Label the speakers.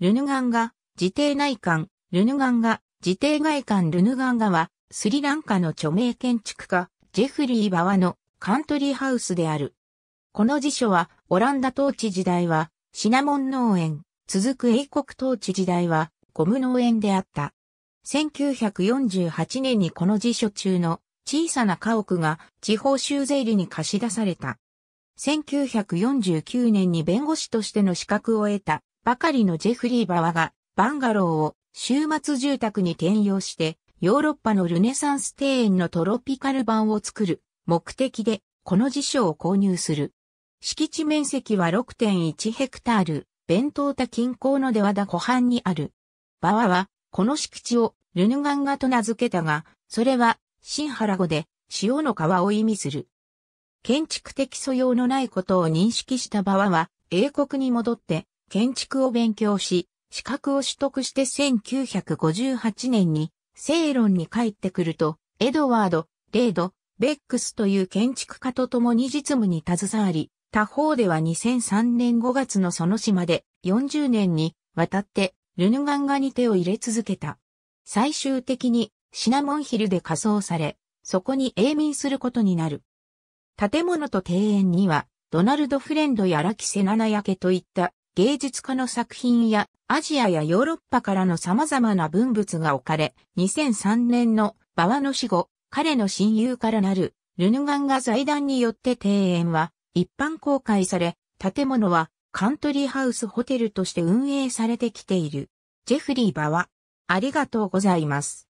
Speaker 1: ルヌガンガ、自邸内観、ルヌガンガ、自邸外観ルヌガンガは、スリランカの著名建築家、ジェフリー・バワのカントリーハウスである。この辞書は、オランダ統治時代は、シナモン農園、続く英国統治時代は、ゴム農園であった。1948年にこの辞書中の小さな家屋が地方州税理に貸し出された。1949年に弁護士としての資格を得たばかりのジェフリー・バワが、バンガローを週末住宅に転用して、ヨーロッパのルネサンス庭園のトロピカル版を作る目的で、この辞書を購入する。敷地面積は6.1ヘクタール、弁当田近郊の出和田湖畔にある。バワは、この敷地をルヌガンガと名付けたが、それは、シンハラ語で、塩の川を意味する。建築的素養のないことを認識したバワは、英国に戻って、建築を勉強し、資格を取得して1958年に、セイロンに帰ってくると、エドワード、レード、ベックスという建築家と共に実務に携わり、他方では2003年5月のその島で40年にわたってルヌガンガに手を入れ続けた。最終的にシナモンヒルで仮装され、そこに永眠することになる。建物と庭園にはドナルド・フレンドやラキセナナヤケといった芸術家の作品やアジアやヨーロッパからの様々な文物が置かれ、2003年のバワの死後、彼の親友からなるルヌガンガ財団によって庭園は一般公開され、建物はカントリーハウスホテルとして運営されてきている。ジェフリー・バワ。ありがとうございます。